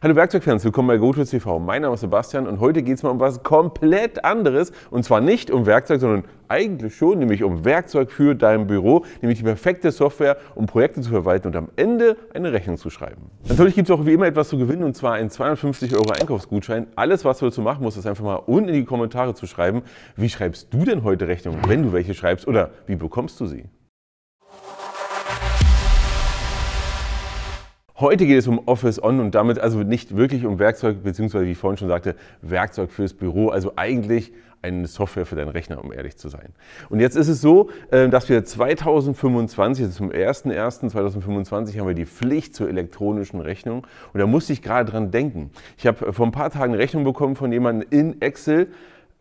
Hallo Werkzeugfans, willkommen bei GoTools TV. Mein Name ist Sebastian und heute geht es mal um was komplett anderes. Und zwar nicht um Werkzeug, sondern eigentlich schon, nämlich um Werkzeug für dein Büro, nämlich die perfekte Software, um Projekte zu verwalten und am Ende eine Rechnung zu schreiben. Natürlich gibt es auch wie immer etwas zu gewinnen und zwar einen 250 Euro Einkaufsgutschein. Alles, was du dazu machen musst, ist einfach mal unten in die Kommentare zu schreiben, wie schreibst du denn heute Rechnungen, wenn du welche schreibst oder wie bekommst du sie? Heute geht es um Office On und damit also nicht wirklich um Werkzeug, beziehungsweise wie ich vorhin schon sagte, Werkzeug fürs Büro, also eigentlich eine Software für deinen Rechner, um ehrlich zu sein. Und jetzt ist es so, äh, dass wir 2025, also zum 01.01.2025 haben wir die Pflicht zur elektronischen Rechnung und da musste ich gerade dran denken. Ich habe äh, vor ein paar Tagen eine Rechnung bekommen von jemandem in Excel,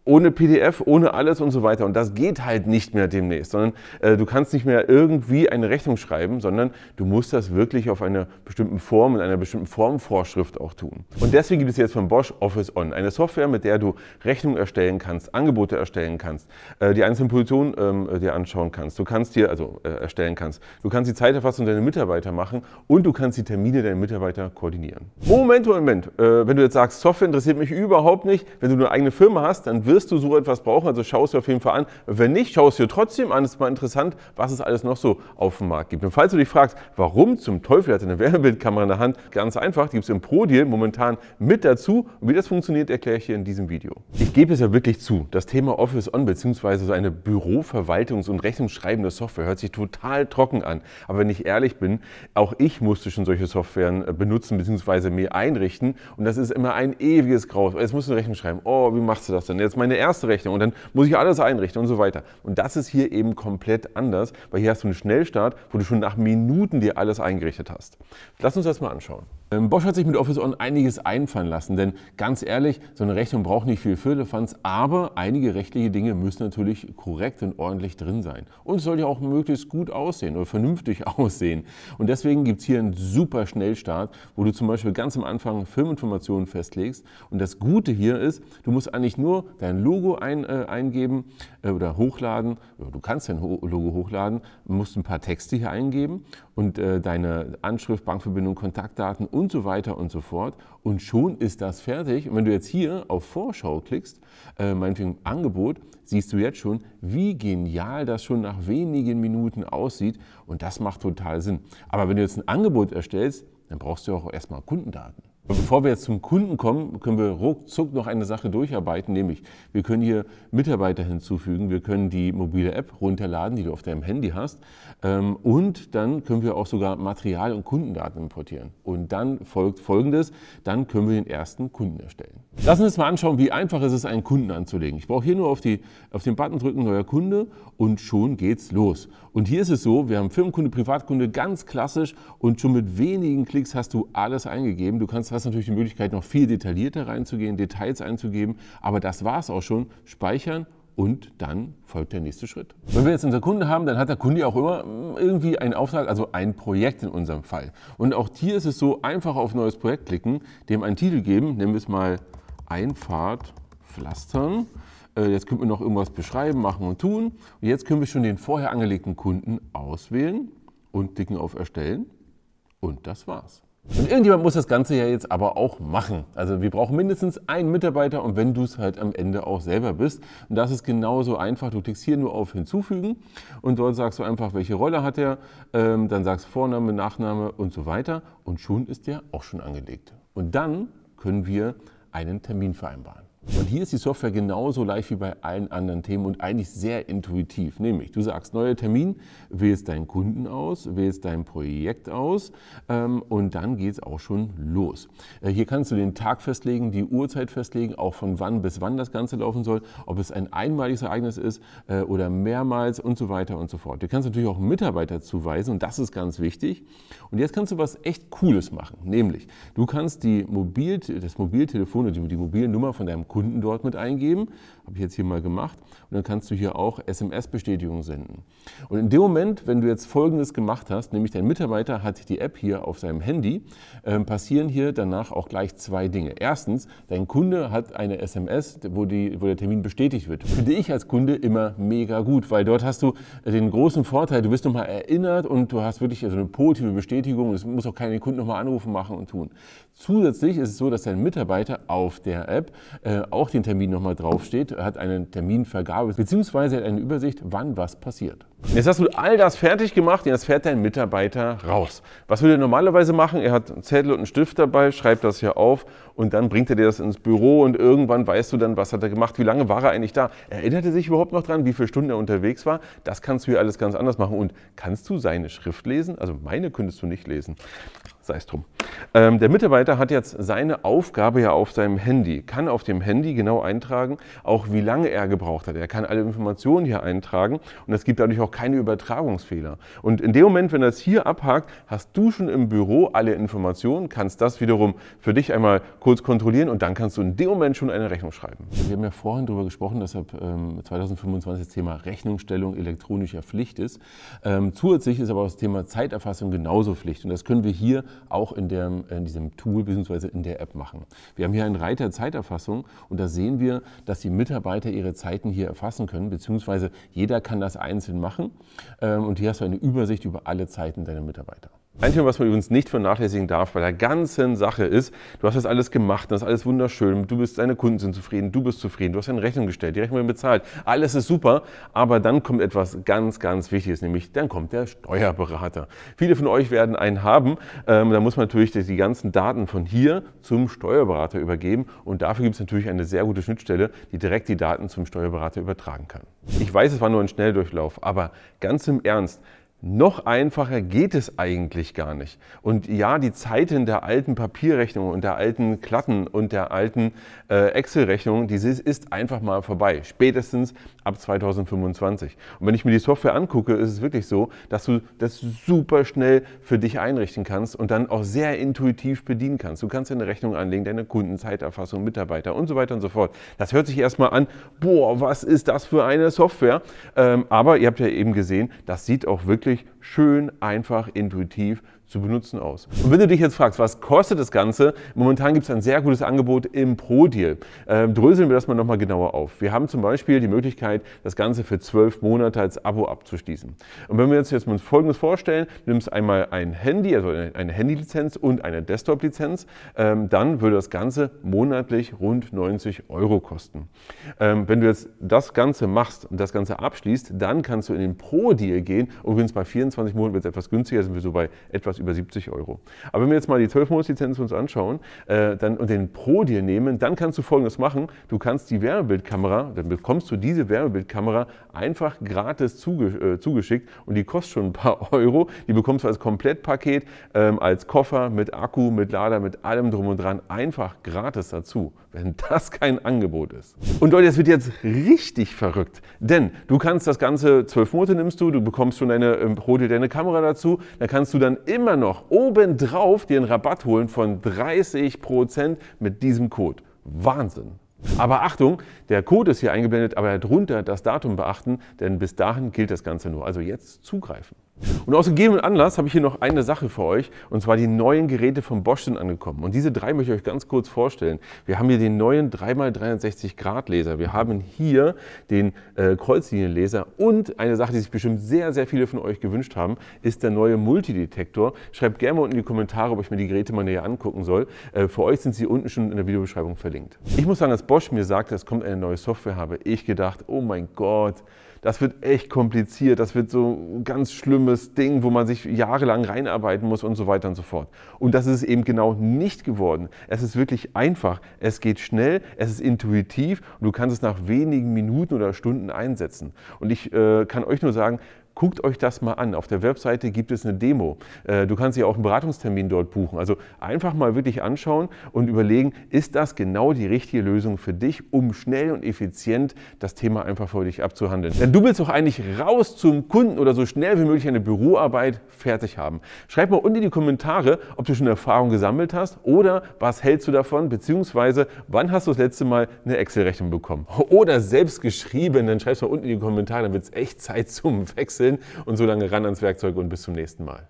ohne PDF, ohne alles und so weiter. Und das geht halt nicht mehr demnächst, sondern äh, du kannst nicht mehr irgendwie eine Rechnung schreiben, sondern du musst das wirklich auf einer bestimmten Form, in einer bestimmten Formvorschrift auch tun. Und deswegen gibt es jetzt von Bosch Office On, eine Software, mit der du Rechnungen erstellen kannst, Angebote erstellen kannst, äh, die einzelnen Positionen ähm, dir anschauen kannst. Du kannst dir, also äh, erstellen kannst, du kannst die Zeiterfassung deiner Mitarbeiter machen und du kannst die Termine deiner Mitarbeiter koordinieren. Moment, Moment, äh, wenn du jetzt sagst, Software interessiert mich überhaupt nicht, wenn du eine eigene Firma hast, dann wird wirst du so etwas brauchen, also schaust du auf jeden Fall an. Wenn nicht, schaust du trotzdem an. Es ist mal interessant, was es alles noch so auf dem Markt gibt. Und falls du dich fragst, warum zum Teufel hat er eine Wärmebildkamera in der Hand, ganz einfach, die gibt es im ProDeal momentan mit dazu. Und wie das funktioniert, erkläre ich dir in diesem Video. Ich gebe es ja wirklich zu, das Thema Office On bzw. so eine Büroverwaltungs- und rechnungsschreibende Software hört sich total trocken an. Aber wenn ich ehrlich bin, auch ich musste schon solche Softwaren äh, benutzen bzw. mir einrichten. Und das ist immer ein ewiges Graus. Jetzt musst du eine Rechnung schreiben. Oh, wie machst du das denn? Jetzt mein meine erste Rechnung und dann muss ich alles einrichten und so weiter. Und das ist hier eben komplett anders, weil hier hast du einen Schnellstart, wo du schon nach Minuten dir alles eingerichtet hast. Lass uns das mal anschauen. Ähm, Bosch hat sich mit Office On einiges einfallen lassen, denn ganz ehrlich, so eine Rechnung braucht nicht viel Firlefanz, aber einige rechtliche Dinge müssen natürlich korrekt und ordentlich drin sein. Und es soll ja auch möglichst gut aussehen oder vernünftig aussehen. Und deswegen gibt es hier einen super Schnellstart, wo du zum Beispiel ganz am Anfang Filminformationen festlegst. Und das Gute hier ist, du musst eigentlich nur dein Logo ein, äh, eingeben äh, oder hochladen, du kannst dein Logo hochladen, musst ein paar Texte hier eingeben und äh, deine Anschrift, Bankverbindung, Kontaktdaten und so weiter und so fort. Und schon ist das fertig. Und wenn du jetzt hier auf Vorschau klickst, äh, meinetwegen Angebot, siehst du jetzt schon, wie genial das schon nach wenigen Minuten aussieht. Und das macht total Sinn. Aber wenn du jetzt ein Angebot erstellst, dann brauchst du auch erstmal Kundendaten bevor wir jetzt zum Kunden kommen, können wir ruckzuck noch eine Sache durcharbeiten, nämlich wir können hier Mitarbeiter hinzufügen, wir können die mobile App runterladen, die du auf deinem Handy hast, ähm, und dann können wir auch sogar Material und Kundendaten importieren. Und dann folgt Folgendes, dann können wir den ersten Kunden erstellen. Lass uns mal anschauen, wie einfach es ist, einen Kunden anzulegen. Ich brauche hier nur auf, die, auf den Button drücken, neuer Kunde, und schon geht's los. Und hier ist es so, wir haben Firmenkunde, Privatkunde, ganz klassisch, und schon mit wenigen Klicks hast du alles eingegeben. Du kannst hast natürlich die Möglichkeit, noch viel detaillierter reinzugehen, Details einzugeben. Aber das war es auch schon. Speichern und dann folgt der nächste Schritt. Wenn wir jetzt unseren Kunden haben, dann hat der Kunde auch immer mm, irgendwie einen Auftrag, also ein Projekt in unserem Fall. Und auch hier ist es so, einfach auf neues Projekt klicken, dem einen Titel geben, nennen wir es mal Einfahrt pflastern. Äh, jetzt können wir noch irgendwas beschreiben, machen und tun. Und jetzt können wir schon den vorher angelegten Kunden auswählen und klicken auf Erstellen. Und das war's. Und irgendjemand muss das Ganze ja jetzt aber auch machen. Also wir brauchen mindestens einen Mitarbeiter und wenn du es halt am Ende auch selber bist. Und das ist genauso einfach. Du klickst hier nur auf Hinzufügen und dort sagst du einfach, welche Rolle hat er, ähm, dann sagst Vorname, Nachname und so weiter und schon ist der auch schon angelegt. Und dann können wir einen Termin vereinbaren. Weil hier ist die Software genauso leicht wie bei allen anderen Themen und eigentlich sehr intuitiv. Nämlich, du sagst neuer Termin, wählst deinen Kunden aus, wählst dein Projekt aus ähm, und dann geht es auch schon los. Äh, hier kannst du den Tag festlegen, die Uhrzeit festlegen, auch von wann bis wann das Ganze laufen soll, ob es ein einmaliges Ereignis ist äh, oder mehrmals und so weiter und so fort. Du kannst natürlich auch Mitarbeiter zuweisen und das ist ganz wichtig. Und jetzt kannst du was echt Cooles machen, nämlich du kannst die Mobil, das Mobiltelefon oder die, die mobile Nummer von deinem Kunden unten dort mit eingeben. Habe ich jetzt hier mal gemacht. Und dann kannst du hier auch SMS-Bestätigungen senden. Und in dem Moment, wenn du jetzt Folgendes gemacht hast, nämlich dein Mitarbeiter hat die App hier auf seinem Handy, ähm, passieren hier danach auch gleich zwei Dinge. Erstens, dein Kunde hat eine SMS, wo, die, wo der Termin bestätigt wird. Finde ich als Kunde immer mega gut, weil dort hast du äh, den großen Vorteil, du wirst nochmal erinnert und du hast wirklich also eine positive Bestätigung. Es muss auch keine Kunden nochmal anrufen, machen und tun. Zusätzlich ist es so, dass dein Mitarbeiter auf der App äh, auch auch den Termin nochmal draufsteht, hat eine Terminvergabe, bzw. eine Übersicht, wann was passiert. Jetzt hast du all das fertig gemacht und jetzt fährt dein Mitarbeiter raus. Was würde er normalerweise machen? Er hat einen Zettel und einen Stift dabei, schreibt das hier auf und dann bringt er dir das ins Büro und irgendwann weißt du dann, was hat er gemacht, wie lange war er eigentlich da? Erinnert er sich überhaupt noch dran, wie viele Stunden er unterwegs war? Das kannst du hier alles ganz anders machen. Und kannst du seine Schrift lesen? Also meine könntest du nicht lesen. Sei es drum. Ähm, der Mitarbeiter hat jetzt seine Aufgabe ja auf seinem Handy, kann auf dem Handy genau eintragen, auch wie lange er gebraucht hat. Er kann alle Informationen hier eintragen und es gibt dadurch auch noch keine Übertragungsfehler. Und in dem Moment, wenn das hier abhakt, hast du schon im Büro alle Informationen, kannst das wiederum für dich einmal kurz kontrollieren und dann kannst du in dem Moment schon eine Rechnung schreiben. Wir haben ja vorhin darüber gesprochen, dass ab 2025 das Thema Rechnungsstellung elektronischer Pflicht ist. Ähm, zusätzlich ist aber auch das Thema Zeiterfassung genauso Pflicht und das können wir hier auch in, der, in diesem Tool bzw. in der App machen. Wir haben hier einen Reiter Zeiterfassung und da sehen wir, dass die Mitarbeiter ihre Zeiten hier erfassen können, bzw. jeder kann das einzeln machen machen. Ähm, und hier hast du eine Übersicht über alle Zeiten deiner Mitarbeiter. Ein Thema, was man übrigens nicht vernachlässigen darf bei der ganzen Sache ist, du hast das alles gemacht, das ist alles wunderschön, du bist, deine Kunden sind zufrieden, du bist zufrieden, du hast deine Rechnung gestellt, die Rechnung wird bezahlt, alles ist super, aber dann kommt etwas ganz, ganz Wichtiges, nämlich dann kommt der Steuerberater. Viele von euch werden einen haben, ähm, da muss man natürlich die ganzen Daten von hier zum Steuerberater übergeben und dafür gibt es natürlich eine sehr gute Schnittstelle, die direkt die Daten zum Steuerberater übertragen kann. Ich weiß, es war nur ein Schnelldurchlauf, aber ganz im Ernst, noch einfacher geht es eigentlich gar nicht. Und ja, die Zeiten der alten Papierrechnungen und der alten Klatten und der alten äh, Excel-Rechnungen, die ist einfach mal vorbei. Spätestens ab 2025. Und wenn ich mir die Software angucke, ist es wirklich so, dass du das super schnell für dich einrichten kannst und dann auch sehr intuitiv bedienen kannst. Du kannst deine Rechnung anlegen, deine Kundenzeiterfassung, Mitarbeiter und so weiter und so fort. Das hört sich erstmal an, boah, was ist das für eine Software? Ähm, aber ihr habt ja eben gesehen, das sieht auch wirklich wirklich schön, einfach, intuitiv zu benutzen aus. Und wenn du dich jetzt fragst, was kostet das Ganze, momentan gibt es ein sehr gutes Angebot im Pro-Deal. Ähm, dröseln wir das mal nochmal genauer auf. Wir haben zum Beispiel die Möglichkeit, das Ganze für zwölf Monate als Abo abzuschließen. Und wenn wir uns jetzt mal Folgendes vorstellen, du nimmst einmal ein Handy, also eine Handy-Lizenz und eine Desktop-Lizenz, ähm, dann würde das Ganze monatlich rund 90 Euro kosten. Ähm, wenn du jetzt das Ganze machst und das Ganze abschließt, dann kannst du in den Pro-Deal gehen. Übrigens bei 24 Monaten wird es etwas günstiger, sind wir so bei etwas etwas über 70 Euro. Aber wenn wir jetzt mal die 12-Monats-Lizenz uns anschauen äh, dann, und den Pro dir nehmen, dann kannst du Folgendes machen. Du kannst die Wärmebildkamera, dann bekommst du diese Wärmebildkamera einfach gratis zuge äh, zugeschickt und die kostet schon ein paar Euro. Die bekommst du als Komplettpaket, ähm, als Koffer mit Akku, mit Lader, mit allem drum und dran, einfach gratis dazu, wenn das kein Angebot ist. Und Leute, es wird jetzt richtig verrückt, denn du kannst das Ganze, 12 Monate nimmst du, du bekommst schon deine, ähm, hol dir deine Kamera dazu, dann kannst du dann immer immer noch obendrauf dir einen Rabatt holen von 30% mit diesem Code. Wahnsinn! Aber Achtung, der Code ist hier eingeblendet, aber darunter das Datum beachten, denn bis dahin gilt das Ganze nur. Also jetzt zugreifen. Und aus gegebenem Anlass habe ich hier noch eine Sache für euch, und zwar die neuen Geräte von Bosch sind angekommen. Und diese drei möchte ich euch ganz kurz vorstellen. Wir haben hier den neuen 3x360 Grad Laser, wir haben hier den äh, Kreuzlinienlaser und eine Sache, die sich bestimmt sehr, sehr viele von euch gewünscht haben, ist der neue Multidetektor. Schreibt gerne mal unten in die Kommentare, ob ich mir die Geräte mal näher angucken soll. Äh, für euch sind sie unten schon in der Videobeschreibung verlinkt. Ich muss sagen, dass Bosch mir sagt, es kommt eine neue Software, habe ich gedacht, oh mein Gott, das wird echt kompliziert, das wird so ein ganz schlimmes Ding, wo man sich jahrelang reinarbeiten muss und so weiter und so fort. Und das ist es eben genau nicht geworden. Es ist wirklich einfach, es geht schnell, es ist intuitiv und du kannst es nach wenigen Minuten oder Stunden einsetzen. Und ich äh, kann euch nur sagen, guckt euch das mal an. Auf der Webseite gibt es eine Demo. Äh, du kannst ja auch einen Beratungstermin dort buchen. Also einfach mal wirklich anschauen und überlegen, ist das genau die richtige Lösung für dich, um schnell und effizient das Thema einfach für dich abzuhandeln. Denn du willst doch eigentlich raus zum Kunden oder so schnell wie möglich eine Büroarbeit fertig haben. Schreib mal unten in die Kommentare, ob du schon Erfahrung gesammelt hast oder was hältst du davon, beziehungsweise wann hast du das letzte Mal eine Excel-Rechnung bekommen oder selbst geschrieben. Dann schreib es mal unten in die Kommentare, dann wird es echt Zeit zum Wechsel Willen und so lange ran ans Werkzeug und bis zum nächsten Mal.